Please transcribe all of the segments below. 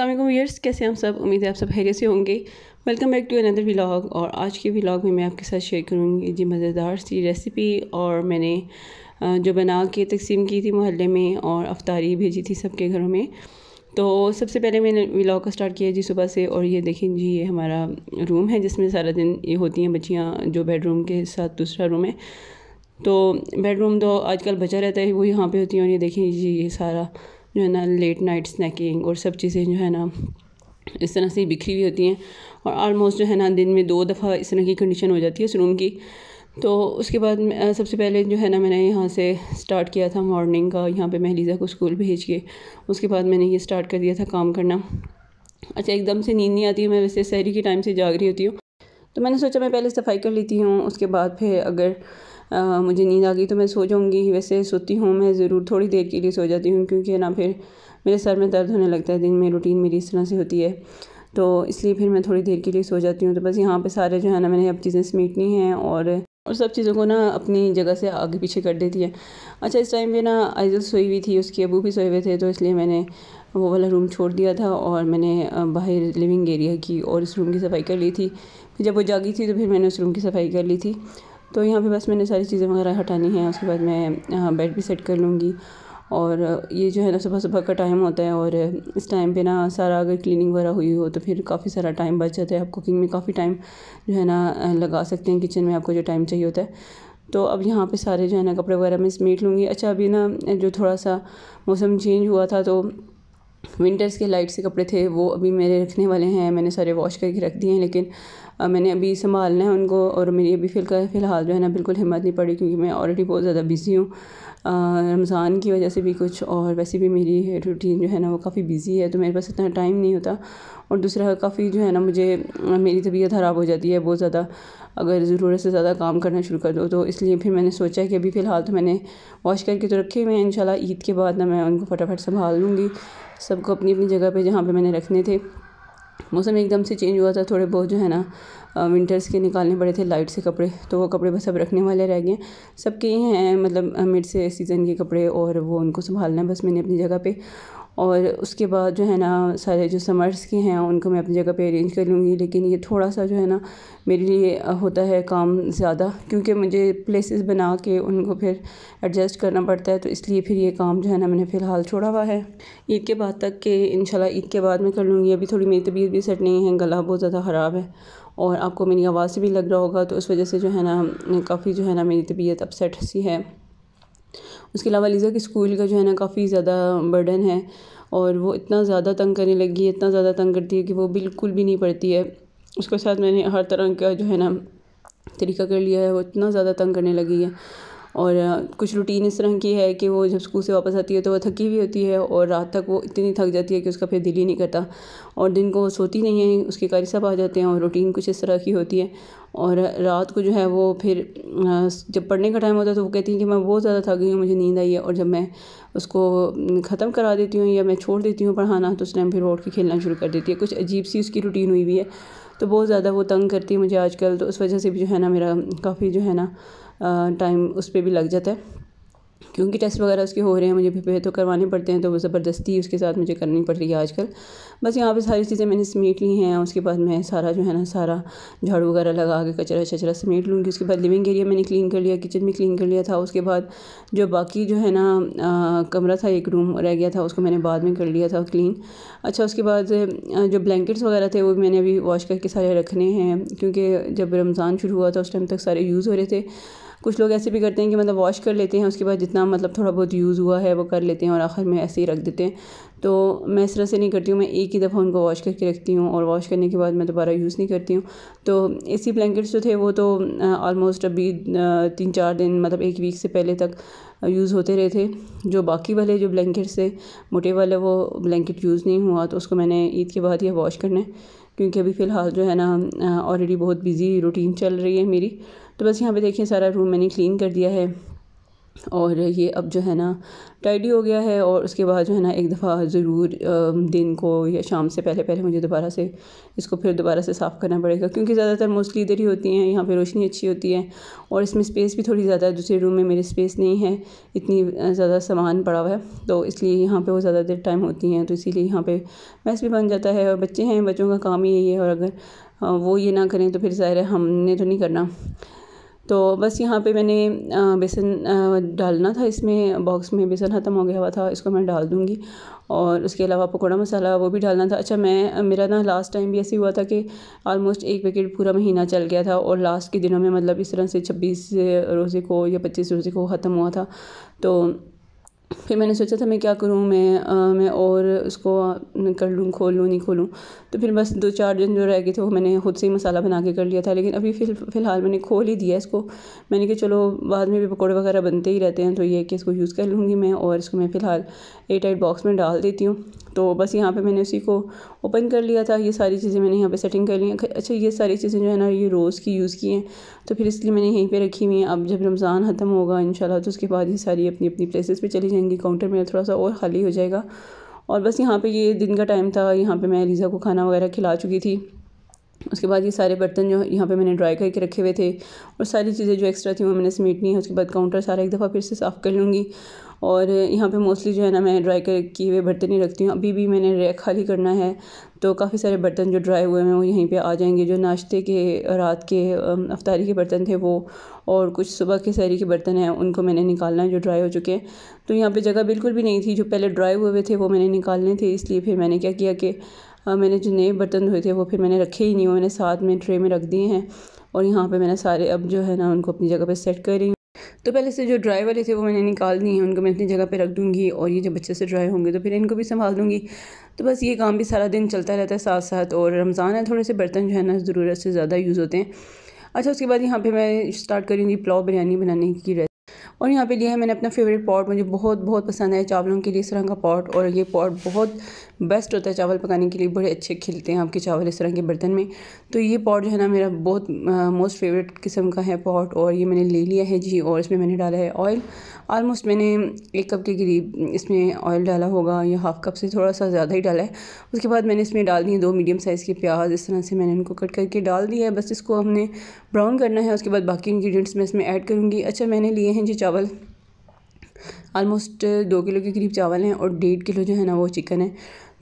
असलम वीयर्स कैसे हम सब उम्मीद है आप सब हैरे से होंगे welcome back to another vlog और आज के व्लाग में मैं आपके साथ शेयर करूँगी जी मज़ेदार सी रेसिपी और मैंने जो बना के तकसीम की थी मोहल्ले में और अफ्तारी भेजी थी सबके घरों में तो सबसे पहले मैंने व्लाग का स्टार्ट किया जी सुबह से और ये देखें जी ये हमारा रूम है जिसमें सारा दिन ये होती हैं बच्चियाँ जो बेडरूम के साथ दूसरा रूम है तो बेडरूम तो आजकल बचा रहता है वो यहाँ पे होती हैं और ये देखें जी ये सारा जो है ना लेट नाइट स्नैकिंग और सब चीज़ें जो है ना इस तरह से बिखरी हुई होती हैं और आलमोस्ट जो है ना दिन में दो दफ़ा इस तरह की कंडीशन हो जाती है उस रूम की तो उसके बाद सबसे पहले जो है ना मैंने यहाँ से स्टार्ट किया था मॉर्निंग का यहाँ पे महलीज़ा को स्कूल भेज के उसके बाद मैंने ये स्टार्ट कर दिया था काम करना अच्छा एकदम से नींद नहीं आती है मैं वैसे शहरी के टाइम से जाग रही होती हूँ तो मैंने सोचा मैं पहले सफाई कर लेती हूँ उसके बाद फिर अगर आ, मुझे नींद आ गई तो मैं सो जाऊँगी वैसे सोती हूँ मैं ज़रूर थोड़ी देर के लिए सो जाती हूँ क्योंकि ना फिर मेरे सर में दर्द होने लगता है दिन में रूटीन मेरी इस तरह से होती है तो इसलिए फिर मैं थोड़ी देर के लिए सो जाती हूँ तो बस यहाँ पर सारे जो है ना मैंने अब चीज़ें समेटनी हैं और और सब चीज़ों को ना अपनी जगह से आगे पीछे कर देती है अच्छा इस टाइम पे ना आइजल सोई हुई थी उसके अबू भी सोए हुए थे तो इसलिए मैंने वो वाला रूम छोड़ दिया था और मैंने बाहर लिविंग एरिया की और इस रूम की सफाई कर ली थी जब वो जागी थी तो फिर मैंने उस रूम की सफाई कर ली थी तो यहाँ पे बस मैंने सारी चीज़ें वगैरह हटानी हैं उसके बाद मैं बेड भी सेट कर लूँगी और ये जो है ना सुबह सुबह का टाइम होता है और इस टाइम पे ना सारा अगर क्लीनिंग वगैरह हुई हो तो फिर काफ़ी सारा टाइम बच जाता है आप कुकिंग में काफ़ी टाइम जो है ना लगा सकते हैं किचन में आपको जो टाइम चाहिए होता है तो अब यहाँ पे सारे जो है ना कपड़े वगैरह मैं समेट लूँगी अच्छा अभी ना जो थोड़ा सा मौसम चेंज हुआ था तो विंटर्स के लाइट से कपड़े थे वो अभी मेरे रखने वाले हैं मैंने सारे वॉश करके रख दिए हैं लेकिन मैंने अभी संभालना है उनको और मेरी अभी फिलहाल फ़िलहाल जो है ना बिल्कुल हिम्मत नहीं पड़ी क्योंकि मैं ऑलरेडी बहुत ज़्यादा बिज़ी हूँ रमज़ान की वजह से भी कुछ और वैसे भी मेरी रूटीन जो है ना वो काफ़ी बिज़ी है तो मेरे पास इतना टाइम नहीं होता और दूसरा काफ़ी जो है ना मुझे मेरी तबीयत ख़राब हो जाती है बहुत ज़्यादा अगर ज़रूरत से ज़्यादा काम करना शुरू कर दो तो इसलिए फिर मैंने सोचा कि अभी फ़िलहाल तो मैंने वॉश करके तो रखे हुए हैं इन ईद के बाद ना मैं उनको फटाफट संभाल लूँगी सबको अपनी अपनी जगह पर जहाँ पर मैंने रखने थे मौसम एकदम से चेंज हुआ था थोड़े बहुत जो है ना विंटर्स के निकालने पड़े थे लाइट से कपड़े तो वो कपड़े बस अब रखने वाले रह गए सबके ही हैं मतलब मिड से सीज़न के कपड़े और वो उनको संभालना बस मैंने अपनी जगह पे और उसके बाद जो है ना सारे जो समर्स के हैं उनको मैं अपनी जगह पे अरेंज कर लूँगी लेकिन ये थोड़ा सा जो है ना मेरे लिए होता है काम ज़्यादा क्योंकि मुझे प्लेसेस बना के उनको फिर एडजस्ट करना पड़ता है तो इसलिए फिर ये काम जो है ना मैंने फ़िलहाल छोड़ा हुआ है ईद के बाद तक के इन ईद के बाद मैं कर लूँगी अभी थोड़ी मेरी तबीयत भी सेट नहीं है गला बहुत ज़्यादा ख़राब है और आपको मेरी आवाज़ से भी लग रहा होगा तो उस वजह से जो है ना काफ़ी जो है ना मेरी तबीयत अपसेट सी है उसके अलावा लीज़ा के स्कूल का जो है ना काफ़ी ज़्यादा बर्डन है और वो इतना ज़्यादा तंग करने लगी है इतना ज़्यादा तंग करती है कि वो बिल्कुल भी नहीं पढ़ती है उसके साथ मैंने हर तरह का जो है ना तरीका कर लिया है वो इतना ज़्यादा तंग करने लगी है और कुछ रूटीन इस तरह की है कि वो जब स्कूल से वापस आती है तो वो थकी हुई होती है और रात तक वो इतनी थक जाती है कि उसका फिर दिल ही नहीं करता और दिन को वो सोती नहीं है उसके कारी सब आ जाते हैं और रूटीन कुछ इस तरह की होती है और रात को जो है वो फिर जब पढ़ने का टाइम होता है तो वो कहती है कि मैं बहुत ज़्यादा थक गई हूँ मुझे नींद आई है और जब मैं उसको ख़त्म करा देती हूँ या मैं छोड़ देती हूँ पढ़ाना तो उस टाइम फिर उठ के खेलना शुरू कर देती है कुछ अजीब सी उसकी रूटीन हुई हुई है तो बहुत ज़्यादा वो तंग करती है मुझे आजकल तो उस वजह से भी जो है ना मेरा काफ़ी जो है ना टाइम उस पर भी लग जाता है क्योंकि टेस्ट वगैरह उसके हो रहे हैं मुझे भी तो करवाने पड़ते हैं तो वो ज़बरदस्ती उसके साथ मुझे करनी पड़ रही है आजकल बस यहाँ पे सारी चीज़ें मैंने समेट ली हैं उसके बाद मैं सारा जो है ना सारा झाड़ू वगैरह लगा के कचरा शचरा समेट लूँगी उसके बाद लिविंग एरिया मैंने क्लीन कर लिया किचन में क्लीन कर लिया था उसके बाद जो बाकी जो है ना आ, कमरा था एक रूम रह गया था उसको मैंने बाद में कर लिया था क्लीन अच्छा उसके बाद जो ब्लैंकेट्स वगैरह थे वो मैंने अभी वॉश करके सारे रखने हैं क्योंकि जब रमज़ान शुरू हुआ था उस टाइम तक सारे यूज़ हो रहे थे कुछ लोग ऐसे भी करते हैं कि मतलब वॉश कर लेते हैं उसके बाद जितना मतलब थोड़ा बहुत यूज़ हुआ है वो कर लेते हैं और आखिर में ऐसे ही रख देते हैं तो मैं इस तरह से नहीं करती हूँ मैं एक ही दफ़ा उनको वॉश करके रखती हूँ और वॉश करने के बाद मैं दोबारा यूज़ नहीं करती हूँ तो एसी ब्लैंकेट्स जो थे वो तो ऑलमोस्ट अभी तीन चार दिन मतलब एक वीक से पहले तक यूज़ होते रहे थे जो बाकी वाले जो ब्लैंकेट्स थे मोटे वाले वो ब्लैंकेट यूज़ नहीं हुआ तो उसको मैंने ईद के बाद ही वॉश करना है क्योंकि अभी फ़िलहाल जो है ना ऑलरेडी बहुत बिज़ी रूटीन चल रही है मेरी तो बस यहाँ पे देखिए सारा रूम मैंने क्लीन कर दिया है और ये अब जो है ना टाइडी हो गया है और उसके बाद जो है ना एक दफ़ा ज़रूर दिन को या शाम से पहले पहले मुझे दोबारा से इसको फिर दोबारा से साफ़ करना पड़ेगा क्योंकि ज़्यादातर मोस्टली इधर ही होती हैं यहाँ पे रोशनी अच्छी होती है और इसमें स्पेस भी थोड़ी ज़्यादा है दूसरे रूम में मेरे स्पेस नहीं है इतनी ज़्यादा सामान पड़ा हुआ है तो इसलिए यहाँ पर वो ज़्यादा देर टाइम होती हैं तो इसीलिए यहाँ पर मैस भी बन जाता है और बच्चे हैं बच्चों का काम ही यही है और अगर वो ये ना करें तो फिर ज़ाहिर है हमने तो नहीं करना तो बस यहाँ पे मैंने बेसन डालना था इसमें बॉक्स में बेसन ख़त्म हो गया हुआ था इसको मैं डाल दूँगी और उसके अलावा पकौड़ा मसाला वो भी डालना था अच्छा मैं मेरा ना लास्ट टाइम भी ऐसे हुआ था कि आलमोस्ट एक पैकेट पूरा महीना चल गया था और लास्ट के दिनों में मतलब इस तरह से छब्बीस रोज़े को या पच्चीस रोज़े को ख़त्म हुआ था तो फिर मैंने सोचा था मैं क्या करूँ मैं आ, मैं और उसको कर लूँ खोल लूँ नहीं खोलूँ तो फिर बस दो चार दिन जो रह गए थे वो मैंने खुद से ही मसाला बना के कर लिया था लेकिन अभी फिल फ़िलहाल मैंने खोल ही दिया इसको मैंने कहा चलो बाद में भी पकौड़े वगैरह बनते ही रहते हैं तो ये कि इसको यूज़ कर लूँगी मैं और इसको मैं फ़िलहाल एट एट बॉक्स में डाल देती हूँ तो बस यहाँ पर मैंने उसी को ओपन कर लिया था ये सारी चीज़ें मैंने यहाँ पर सेटिंग कर ली अच्छा ये सारी चीज़ें जो है ना ये रोज़ की यूज़ की हैं तो फिर इसलिए मैंने यहीं पर रखी हुई हैं अब जब रमज़ान ख़त्म होगा इन तो उसके बाद ये सारी अपनी अपनी प्लेसेस पर चली जाएंगी काउंटर मेरा थोड़ा सा और खाली हो जाएगा और बस यहाँ पे ये दिन का टाइम था यहाँ पे मैं एलिज़ा को खाना वगैरह खिला चुकी थी उसके बाद ये सारे बर्तन जो यहाँ पे मैंने ड्राई करके रखे हुए थे और सारी चीज़ें जो एक्स्ट्रा थी वो मैंने समेटनी है उसके बाद काउंटर सारा एक दफ़ा फिर से साफ़ कर लूँगी और यहाँ पे मोस्टली जो है ना मैं ड्राई कर किए हुए बर्तन ही रखती हूँ अभी भी मैंने रैक खाली करना है तो काफ़ी सारे बर्तन जो ड्राई हुए हैं वो यहीं पर आ जाएंगे जो नाश्ते के रात के अफ्तारी के बर्तन थे वो और कुछ सुबह के सारी के बर्तन हैं उनको मैंने निकालना है जो ड्राई हो चुके हैं तो यहाँ पर जगह बिल्कुल भी नहीं थी जो पहले ड्राई हुए हुए थे वो मैंने निकालने थे इसलिए फिर मैंने क्या किया कि हाँ, मैंने जो नए बर्तन धोए थे वो फिर मैंने रखे ही नहीं वो मैंने साथ में ट्रे में रख दिए हैं और यहाँ पे मैंने सारे अब जो है ना उनको अपनी जगह पे सेट कर रही हूँ तो पहले से जो ड्राई वाले थे वो मैंने निकाल दिए हैं उनको मैं अपनी जगह पे रख दूँगी और ये जब अच्छे से ड्राई होंगे तो फिर इनको भी संभाल दूँगी तो बस ये काम भी सारा दिन चलता रहता है साथ साथ और रमज़ान है थोड़े से बर्तन जो है ना ज़रूरत से ज़्यादा यूज़ होते हैं अच्छा उसके बाद यहाँ पर मैं स्टार्ट करूँगी पुलाव बिरयानी बनाने की और यहाँ पे लिया है मैंने अपना फेवरेट पॉट मुझे बहुत बहुत पसंद है चावलों के लिए इस तरह का पॉट और ये पॉट बहुत बेस्ट होता है चावल पकाने के लिए बड़े अच्छे खिलते हैं आपके चावल इस तरह के बर्तन में तो ये पॉट जो है ना मेरा बहुत मोस्ट फेवरेट किस्म का है पॉट और ये मैंने ले लिया है जी और इसमें मैंने डाला है ऑयल आलमोस्ट मैंने एक कप के करीब इसमें ऑयल डाला होगा या हाफ़ कप से थोड़ा सा ज़्यादा ही डाला है उसके बाद मैंने इसमें डाल दिए दो मीडियम साइज़ के प्याज इस तरह से मैंने इनको कट करके डाल दिया है बस इसको हमने ब्राउन करना है उसके बाद बाकी इंग्रेडिएंट्स मैं इसमें ऐड करूँगी अच्छा मैंने लिए हैं जी चावल आलमोस्ट दो किलो के करीब चावल हैं और डेढ़ किलो जो है ना वो चिकन है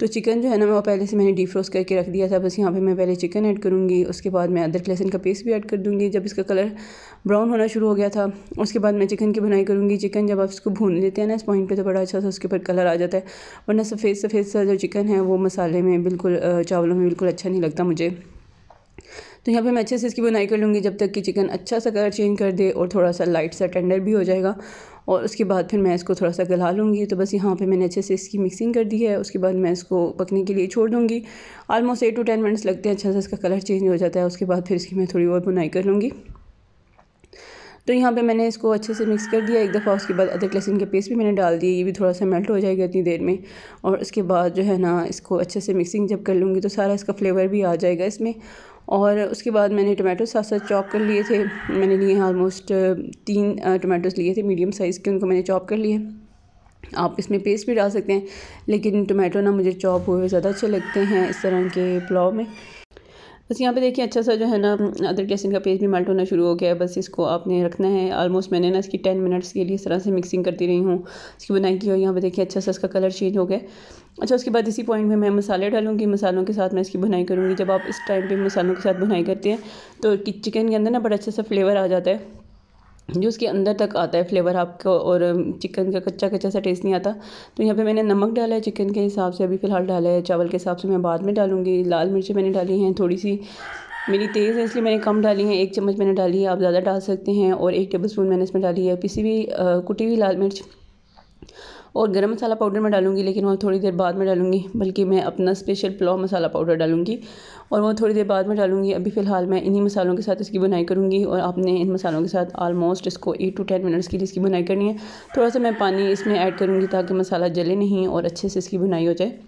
तो चिकन जो है ना वो पहले से मैंने डीप फ्रोस्ट करके रख दिया था बस यहाँ पे मैं पहले चिकन ऐड करूँगी उसके बाद मैं अदरक लहसुन का पेस्ट भी ऐड कर दूँगी जब इसका कलर ब्राउन होना शुरू हो गया था उसके बाद मैं चिकन की बुनाई करूँगी चिकन जब आप इसको भून लेते हैं ना इस पॉइंट पर तो बड़ा अच्छा सा उसके ऊपर कलर आ जाता है वरना सफ़ेद सफ़ेद सा जो चिकन है वो मसाले में बिल्कुल चावलों में बिल्कुल अच्छा नहीं लगता मुझे तो यहाँ पे मैं अच्छे से इसकी बुनाई कर लूँगी जब तक कि चिकन अच्छा सा कलर चेंज कर दे और थोड़ा सा लाइट सा टेंडर भी हो जाएगा और उसके बाद फिर मैं इसको थोड़ा सा गला लूँगी तो बस यहाँ पे मैंने अच्छे से इसकी मिक्सिंग कर दी है उसके बाद मैं इसको पकने के लिए छोड़ दूँगी almost eight to ten minutes लगते हैं अच्छा सा इसका कलर चेंज हो जाता है उसके बाद फिर इसकी मैं थोड़ी और बुनाई कर लूँगी तो यहाँ पे मैंने इसको अच्छे से मिक्स कर दिया एक दफ़ा उसके बाद अदरक लहसुन के पेस्ट भी मैंने डाल दिए ये भी थोड़ा सा मेल्ट हो जाएगा इतनी देर में और उसके बाद जो है ना इसको अच्छे से मिक्सिंग जब कर लूँगी तो सारा इसका फ्लेवर भी आ जाएगा इसमें और उसके बाद मैंने टमाटो साथ साथ चॉप कर लिए थे मैंने लिए ऑलमोस्ट uh, तीन टमाटोज़ uh, लिए थे मीडियम साइज़ के उनको मैंने चॉप कर लिए आप इसमें पेस्ट भी डाल सकते हैं लेकिन टमाटो ना मुझे चॉप हुए ज़्यादा अच्छे लगते हैं इस तरह के पुलाव में बस यहाँ पे देखिए अच्छा सा जो है ना अदरक लहसुन का पेस्ट भी मेल्ट होना शुरू हो गया है बस इसको आपने रखना है ऑलमोस्ट मैंने ना इसकी टेन मिनट्स के लिए इस तरह से मिक्सिंग करती रही हूँ इसकी बनाई की और यहाँ पे देखिए अच्छा सा इसका कलर चेंज हो गया अच्छा उसके बाद इसी पॉइंट में मैं मसाले डालूंगी मसालों के साथ मैं इसकी बुनाई करूँगी जब आप इस टाइम पे मसालों के साथ बुनाई करते हैं तो चिकन के अंदर ना बड़ा अच्छा सा फ्लेवर आ जाता है जो उसके अंदर तक आता है फ्लेवर आपका और चिकन का कच्चा कच्चा सा टेस्ट नहीं आता तो यहाँ पे मैंने नमक डाला है चिकन के हिसाब से अभी फ़िलहाल डाला है चावल के हिसाब से मैं बाद में डालूँगी लाल मिर्चें मैंने डाली हैं थोड़ी सी मेरी तेज़ है इसलिए मैंने कम डाली है एक चम्मच मैंने डाली है आप ज़्यादा डाल सकते हैं और एक टेबल स्पून मैंने इसमें डाली है पिसी हुई कुटी हुई लाल मिर्च और गर्म मसाला पाउडर मैं डालूँगी लेकिन वो थोड़ी देर बाद में डालूँगी बल्कि मैं अपना स्पेशल पुलाव मसाला पाउडर डालूँगी और वो थोड़ी देर बाद में डालूँगी अभी फ़िलहाल मैं इन्हीं मसालों के साथ इसकी बनाई करूँगी और आपने इन मसालों के साथ आलमोस्ट इसको एट टू टेन मिनट्स के लिए इसकी बनाई करनी है थोड़ा सा मैं पानी इसमें ऐड करूँगी ताकि मसाला जले नहीं और अच्छे से इसकी बुनाई हो जाए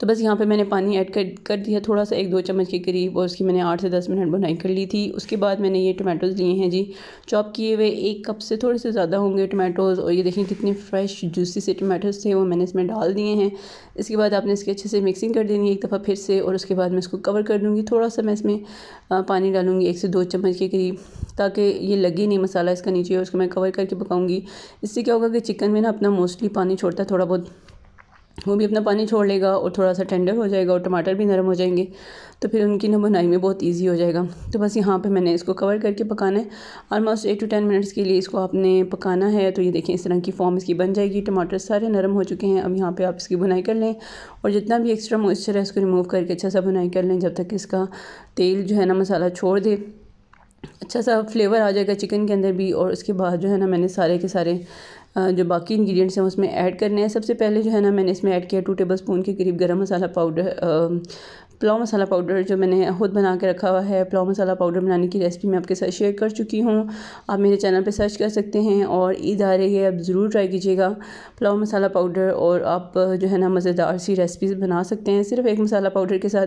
तो बस यहाँ पे मैंने पानी ऐड कर कर दिया थोड़ा सा एक दो चम्मच के करीब और उसकी मैंने आठ से दस मिनट बुनाई कर ली थी उसके बाद मैंने ये टमाटोज़ लिए हैं जी चॉप किए हुए एक कप से थोड़े से ज़्यादा होंगे टमाटोज़ और ये देखें कितने फ्रेश जूसी से टमाटोज़ थे वो मैंने इसमें डाल दिए हैं इसके बाद आपने इसके अच्छे से मिक्सिंग कर देनी है एक दफ़ा फिर से और उसके बाद मैं इसको कवर कर दूँगी थोड़ा सा मैं इसमें पानी डालूँगी एक से दो चम्मच के करीब ताकि ये लगे नहीं मसाला इसका नीचे और उसको मैं कवर करके पकाऊँगी इससे क्या होगा कि चिकन में ना अपना मोस्टली पानी छोड़ता है थोड़ा बहुत वो भी अपना पानी छोड़ लेगा और थोड़ा सा टेंडर हो जाएगा और टमाटर भी नरम हो जाएंगे तो फिर उनकी ना बुनाई में बहुत इजी हो जाएगा तो बस यहाँ पे मैंने इसको कवर करके पकाना है almost eight to ten minutes के लिए इसको आपने पकाना है तो ये देखें इस तरह की फॉर्म इसकी बन जाएगी टमाटर सारे नरम हो चुके हैं अब यहाँ पर आप इसकी बुनाई कर लें और जितना भी एक्स्ट्रा मॉइस्चर है इसको रिमूव करके अच्छा सा बुनाई कर लें जब तक इसका तेल जो है ना मसाला छोड़ दे अच्छा सा फ्लेवर आ जाएगा चिकन के अंदर भी और उसके बाद जो है ना मैंने सारे के सारे जो बाकी इंग्रेडिएंट्स हैं उसमें ऐड करने हैं सबसे पहले जो है ना मैंने इसमें ऐड किया टू टेबल स्पून के करीब गरम मसाला पाउडर पुलाव मसाला पाउडर जो मैंने खुद बना के रखा हुआ है पुलाव मसाला पाउडर बनाने की रेसिपी मैं आपके साथ शेयर कर चुकी हूँ आप मेरे चैनल पर सर्च कर सकते हैं और ईद आ रही है आप ज़रूर ट्राई कीजिएगा पुलाव मसाला पाउडर और आप जो है ना मज़ेदार सी रेसिपीज़ बना सकते हैं सिर्फ एक मसाला पाउडर के साथ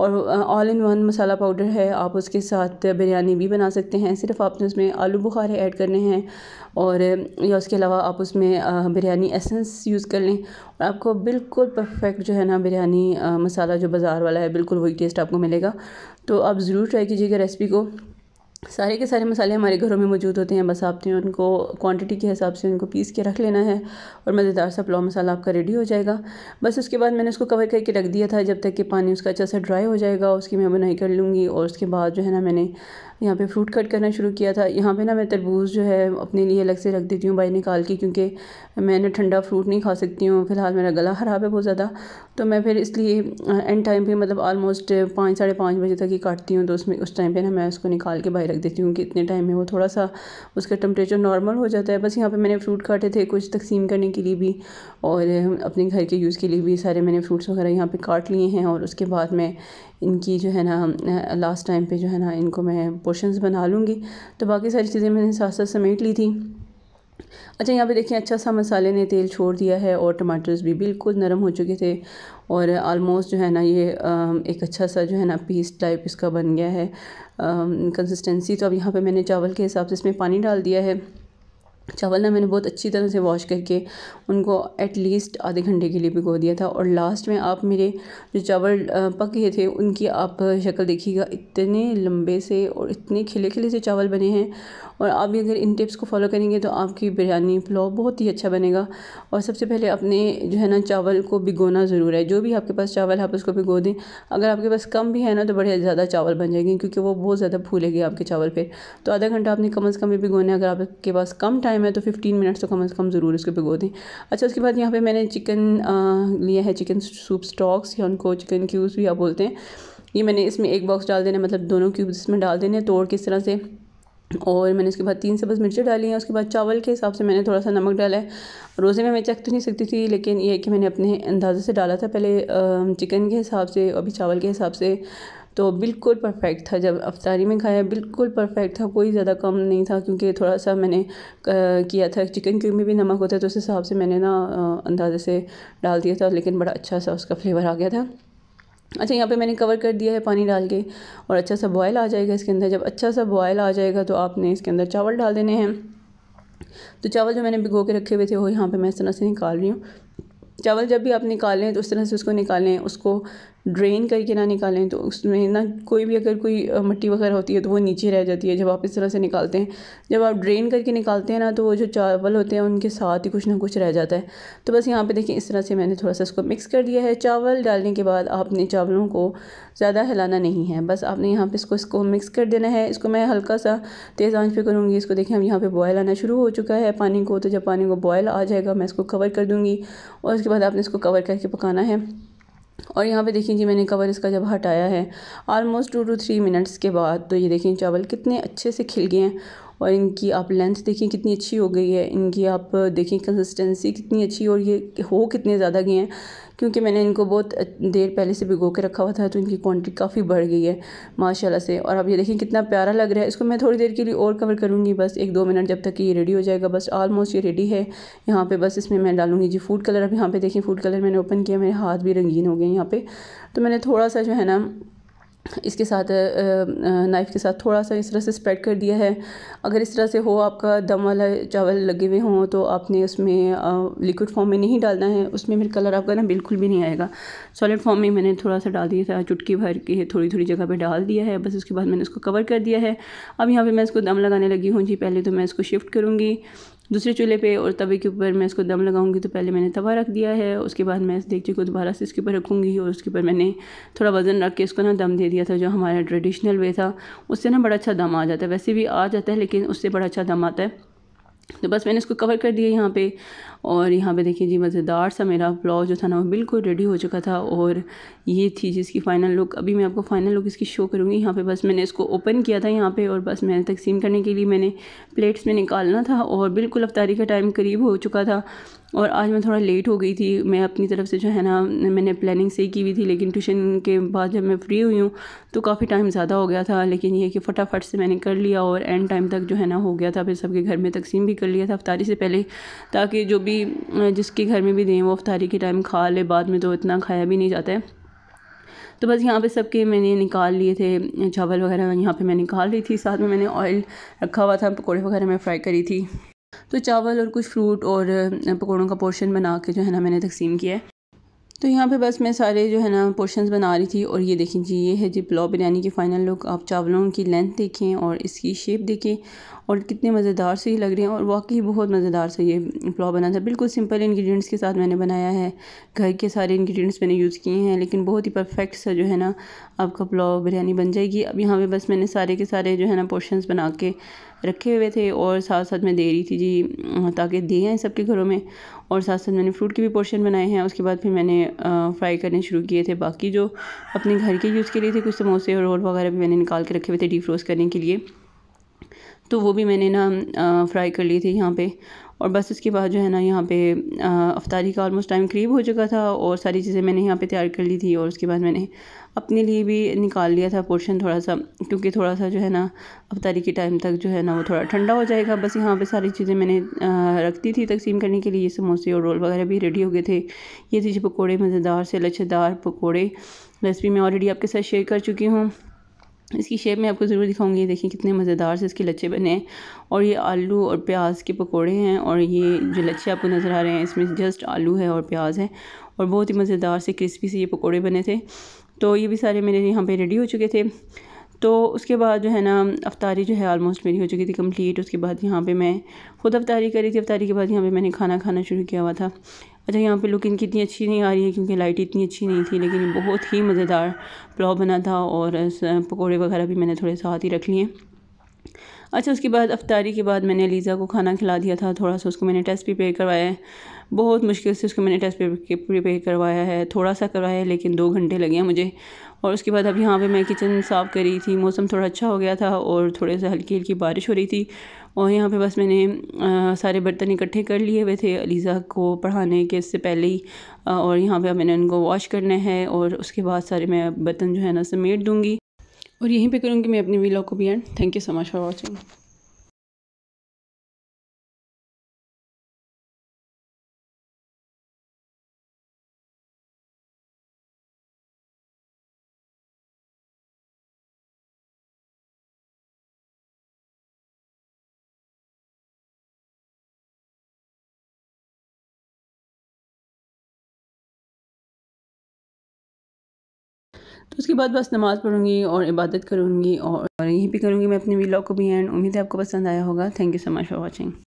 और ऑल इन वन मसाला पाउडर है आप उसके साथ बिरयानी भी बना सकते हैं सिर्फ आपने उसमें आलू बुखारे ऐड करने हैं और या उसके अलावा आप उसमें बिरयानी एसेंस यूज़ कर लें और आपको बिल्कुल परफेक्ट जो है ना बिरयानी मसाला जो बाज़ार वाला है बिल्कुल वही टेस्ट आपको मिलेगा तो आप ज़रूर ट्राई कीजिएगा रेसिपी को सारे के सारे मसाले हमारे घरों में मौजूद होते हैं बस आपने उनको क्वांटिटी के हिसाब से उनको पीस के रख लेना है और मज़ेदार सा पुलाव मसाला आपका रेडी हो जाएगा बस उसके बाद मैंने उसको कवर करके रख दिया था जब तक कि पानी उसका अच्छा सा ड्राई हो जाएगा उसकी मैं बनाई कर लूँगी और उसके बाद जो है ना मैंने यहाँ पे फ्रूट कट करना शुरू किया था यहाँ पे ना मैं तरबूज जो है अपने लिए अलग से रख देती हूँ बाहर निकाल के क्योंकि मैं ना ठंडा फ्रूट नहीं खा सकती हूँ फ़िलहाल मेरा गला ख़राब है बहुत ज़्यादा तो मैं फिर इसलिए एंड टाइम पे मतलब आलमोस्ट पाँच साढ़े पाँच बजे तक ही काटती हूँ तो उसमें उस टाइम पर ना मैं उसको निकाल के बाहर रख देती हूँ कि इतने टाइम में वो थोड़ा सा उसका टम्परेचर नॉर्मल हो जाता है बस यहाँ पर मैंने फ्रूट काटे थे कुछ तकसीम करने के लिए भी और अपने घर के यूज़ के लिए भी सारे मैंने फ्रूट्स वगैरह यहाँ पर काट लिए हैं और उसके बाद मैं इनकी जो है ना लास्ट टाइम पे जो है ना इनको मैं पोर्शंस बना लूँगी तो बाकी सारी चीज़ें मैंने साथ साथ समेट ली थी अच्छा यहाँ पे देखिए अच्छा सा मसाले ने तेल छोड़ दिया है और टमाटर्स भी बिल्कुल नरम हो चुके थे और आलमोस्ट जो है ना ये एक अच्छा सा जो है ना पीस टाइप इसका बन गया है कंसिस्टेंसी तो अब यहाँ पे मैंने चावल के हिसाब से इसमें पानी डाल दिया है चावल ना मैंने बहुत अच्छी तरह से वॉश करके उनको एटलीस्ट आधे घंटे के लिए भिगो दिया था और लास्ट में आप मेरे जो चावल पक गए थे उनकी आप शक्ल देखिएगा इतने लंबे से और इतने खिले खिले से चावल बने हैं और आप भी अगर इन टिप्स को फॉलो करेंगे तो आपकी बिरयानी पुलाव बहुत ही अच्छा बनेगा और सबसे पहले अपने जो है ना चावल को भिगोना ज़रूर है जो भी आपके पास चावल है आप उसको भिगो दें अगर आपके पास कम भी है ना तो बड़े ज़्यादा चावल बन जाएंगे क्योंकि वो बहुत ज़्यादा फूलेंगे आपके चावल पर तो आधा घंटा आपने कम अज़ कम भी भिगोना है अगर आपके पास कम टाइम टाइम है तो फिफ्टीन मिनट्स तो कम अज़ कम ज़रूर इसको भिगो दें अच्छा उसके बाद यहाँ पे मैंने चिकन लिया है चिकन सूप स्टॉक्स या उनको चिकन क्यूब्स भी आप बोलते हैं ये मैंने इसमें एक बॉक्स डाल देना मतलब दोनों क्यूब्स इसमें डाल देने तोड़ के इस तरह से और मैंने उसके बाद तीन सब्ज़ मिर्ची डाली हैं उसके बाद चावल के हिसाब से मैंने थोड़ा सा नमक डाला है रोज़े में मैं चेक तो नहीं सकती थी लेकिन ये है कि मैंने अपने अंदाजे से डाला था पहले चिकन के हिसाब से अभी चावल के हिसाब से तो बिल्कुल परफेक्ट था जब अफ्तारी में खाया बिल्कुल परफेक्ट था कोई ज़्यादा कम नहीं था क्योंकि थोड़ा सा मैंने किया था चिकन क्यों में भी नमक होता है तो उस हिसाब से मैंने ना अंदाजे से डाल दिया था लेकिन बड़ा अच्छा सा उसका फ्लेवर आ गया था अच्छा यहाँ पे मैंने कवर कर दिया है पानी डाल के और अच्छा सा बॉयल आ जाएगा इसके अंदर जब अच्छा सा बॉयल आ जाएगा तो आपने इसके अंदर चावल डाल देने हैं तो चावल जो मैंने भिगो के रखे हुए थे वो यहाँ पे मैं इस तरह से निकाल रही हूँ चावल जब भी आप निकालें तो उस तरह से उसको निकालें उसको ड्रेन करके ना निकालें तो उसमें ना कोई भी अगर कोई मिट्टी वगैरह होती है तो वो नीचे रह जाती है जब आप इस तरह से निकालते हैं जब आप ड्रेन करके निकालते हैं ना तो वो जो चावल होते हैं उनके साथ ही कुछ ना कुछ रह जाता है तो बस यहाँ पे देखिए इस तरह से मैंने थोड़ा सा इसको मिक्स कर दिया है चावल डालने के बाद आपने चावलों को ज़्यादा हिलाना नहीं है बस आपने यहाँ पर इसको इसको मिक्स कर देना है इसको मैं हल्का सा तेज़ आँच पर करूँगी इसको देखें हम यहाँ पर बॉयल आना शुरू हो चुका है पानी को तो जब पानी को बॉयल आ जाएगा मैं इसको कवर कर दूँगी और उसके बाद आपने इसको कवर करके पकाना है और यहाँ पे देखिए जी मैंने कवर इसका जब हटाया है almost two two three minutes के बाद तो ये देखिए चावल कितने अच्छे से खिल गए हैं और इनकी आप लेंथ देखें कितनी अच्छी हो गई है इनकी आप देखें कंसिस्टेंसी कितनी अच्छी और ये हो कितने ज़्यादा गए हैं क्योंकि मैंने इनको बहुत देर पहले से भिगो के रखा हुआ था तो इनकी क्वांटिटी काफ़ी बढ़ गई है माशाल्लाह से और अब ये देखें कितना प्यारा लग रहा है इसको मैं थोड़ी देर के लिए और कवर करूँगी बस एक दो मिनट जब तक कि ये रेडी हो जाएगा बस आलमोस्ट ये रेडी है यहाँ पर बस इसमें मैं डालूँगी जी फूड कलर अब यहाँ पर देखें फूड कलर मैंने ओपन किया मेरे हाथ भी रंगीन हो गए यहाँ पर तो मैंने थोड़ा सा जो है ना इसके साथ नाइफ़ के साथ थोड़ा सा इस तरह से स्प्रेड कर दिया है अगर इस तरह से हो आपका दम वाला चावल लगे हुए हों तो आपने उसमें लिक्विड फॉर्म में नहीं डालना है उसमें फिर कलर आपका ना बिल्कुल भी नहीं आएगा सॉलिड फॉर्म में मैंने थोड़ा सा डाल दिया था चुटकी भर के थोड़ी थोड़ी जगह पर डाल दिया है बस उसके बाद मैंने उसको कवर कर दिया है अब यहाँ पर मैं इसको दम लगाने लगी हूँ जी पहले तो मैं इसको शिफ्ट करूँगी दूसरे चूल्हे पे और तवे के ऊपर मैं इसको दम लगाऊंगी तो पहले मैंने तवा रख दिया है उसके बाद मैं इस चुकी को दोबारा से इसके ऊपर रखूंगी और उसके ऊपर मैंने थोड़ा वज़न रख के इसको ना दम दे दिया था जो हमारा ट्रेडिशनल वे था उससे ना बड़ा अच्छा दम आ जाता है वैसे भी आ जाता है लेकिन उससे बड़ा अच्छा दम आता है तो बस मैंने इसको कवर कर दिया यहाँ पे और यहाँ पे देखिए जी मज़ेदार सा मेरा ब्लाउज जो था ना वो बिल्कुल रेडी हो चुका था और ये थी जिसकी फ़ाइनल लुक अभी मैं आपको फ़ाइनल लुक इसकी शो करूँगी यहाँ पे बस मैंने इसको ओपन किया था यहाँ पे और बस मैंने तकसीम करने के लिए मैंने प्लेट्स में निकालना था और बिल्कुल अफ्तारी का टाइम करीब हो चुका था और आज मैं थोड़ा लेट हो गई थी मैं अपनी तरफ से जो है ना मैंने प्लानिंग सही की हुई थी लेकिन ट्यूशन के बाद जब मैं फ्री हुई हूँ तो काफ़ी टाइम ज़्यादा हो गया था लेकिन ये कि फटाफट से मैंने कर लिया और एंड टाइम तक जो है ना हो गया था फिर सबके घर में तकसीम भी कर लिया था अफ्तारी से पहले ताकि जो भी जिसके घर में भी दें वो अफ्तारी के टाइम खा ले बाद में तो इतना खाया भी नहीं जाता है तो बस यहाँ पे सबके मैंने निकाल लिए थे चावल वगैरह यहाँ पे मैं निकाल रही थी साथ में मैंने ऑयल रखा हुआ था पकौड़े वगैरह मैं फ्राई करी थी तो चावल और कुछ फ्रूट और पकौड़ों का पोर्शन बना के जो है ना मैंने तकसीम किया है तो यहाँ पे बस मैं सारे जो है ना पोर्शंस बना रही थी और ये देखें जी ये है जी पुलाव बिरयानी की फ़ाइनल लुक आप चावलों की लेंथ देखें और इसकी शेप देखें और कितने मज़ेदार से ही लग रहे हैं और वाकई बहुत मज़ेदार से ये पुलाव बना था बिल्कुल सिंपल इंग्रेडिएंट्स के साथ मैंने बनाया है घर के सारे इंग्रेडिएंट्स मैंने यूज़ किए हैं लेकिन बहुत ही परफेक्ट सा जो है ना आपका पुलाव बिरयानी बन जाएगी अब यहाँ पर बस मैंने सारे के सारे जो है ना पोर्शन बना के रखे हुए थे और साथ साथ मैं दे रही थी जी ताकि दिए हैं सबके घरों में और साथ साथ मैंने फ्रूट के भी पोर्शन बनाए हैं उसके बाद फिर मैंने फ्राई करने शुरू किए थे बाकी जो अपने घर के यूज़ के लिए थे कुछ समोसे और रोल वगैरह भी मैंने निकाल के रखे हुए थे डीप रोस्ट करने के लिए तो वो भी मैंने ना फ्राई कर ली थी यहाँ पे और बस उसके बाद जो है ना यहाँ पे अफ्तारी का ऑलमोस्ट टाइम करीब हो चुका था और सारी चीज़ें मैंने यहाँ पे तैयार कर ली थी और उसके बाद मैंने अपने लिए भी निकाल लिया था पोर्शन थोड़ा सा क्योंकि थोड़ा सा जो है ना अफ्तारी के टाइम तक जो है ना वो थोड़ा ठंडा हो जाएगा बस यहाँ पे सारी चीज़ें मैंने रखती थी तकसीम करने के लिए समोसे और रोल वगैरह भी रेडी हो गए थे ये थी पकौड़े मज़ेदार से लच्छेदार पकौड़े रेसिपी मैं ऑलरेडी आपके साथ शेयर कर चुकी हूँ इसकी शेप मैं आपको ज़रूर दिखाऊंगी देखिए कितने मज़ेदार से इसके लच्छे बने हैं और ये आलू और प्याज के पकोड़े हैं और ये जो लच्छे आपको नज़र आ रहे हैं इसमें जस्ट आलू है और प्याज है और बहुत ही मज़ेदार से क्रिस्पी से ये पकोड़े बने थे तो ये भी सारे मेरे यहाँ पे रेडी हो चुके थे तो उसके बाद जो है ना अफ्तारी जो है आलमोस्ट मेरी हो चुकी थी कम्प्लीट उसके बाद यहाँ पर मैं ख़ुद अफ्तारी करी थी अफ्तारी के बाद यहाँ पर मैंने खाना खाना शुरू किया हुआ था अच्छा यहाँ पे लुकिंग कितनी अच्छी नहीं आ रही है क्योंकि लाइट इतनी अच्छी नहीं थी लेकिन बहुत ही मज़ेदार पुलाव बना था और पकौड़े वगैरह भी मैंने थोड़े साथ ही रख लिए अच्छा उसके बाद अफ्तारी के बाद मैंने लीज़ा को खाना खिला दिया था थोड़ा सा उसको मैंने टेस्ट प्रिपेयर करवाया है बहुत मुश्किल से उसको मैंने टेस्ट प्रिपेयर करवाया है थोड़ा सा करवाया है लेकिन दो घंटे लगे हैं मुझे और उसके बाद अब यहाँ पे मैं किचन साफ़ कर रही थी मौसम थोड़ा अच्छा हो गया था और थोड़े से हल्की हल्की बारिश हो रही थी और यहाँ पे बस मैंने आ, सारे बर्तन इकट्ठे कर लिए हुए थे अलीज़ा को पढ़ाने के इससे पहले ही और यहाँ पे मैंने उनको वॉश करना है और उसके बाद सारे मैं बर्तन जो है ना समेट दूँगी और यहीं पर करूँगी मैं अपने वीलॉग को भी and thank you so much for watching तो उसके बाद बस नमाज़ पढ़ूँगी और इबादत करूँगी और यहीं पे करूँगी मैं अपने वीलॉग को भी एंड उम्मीद है आपको पसंद आया होगा thank you so much for watching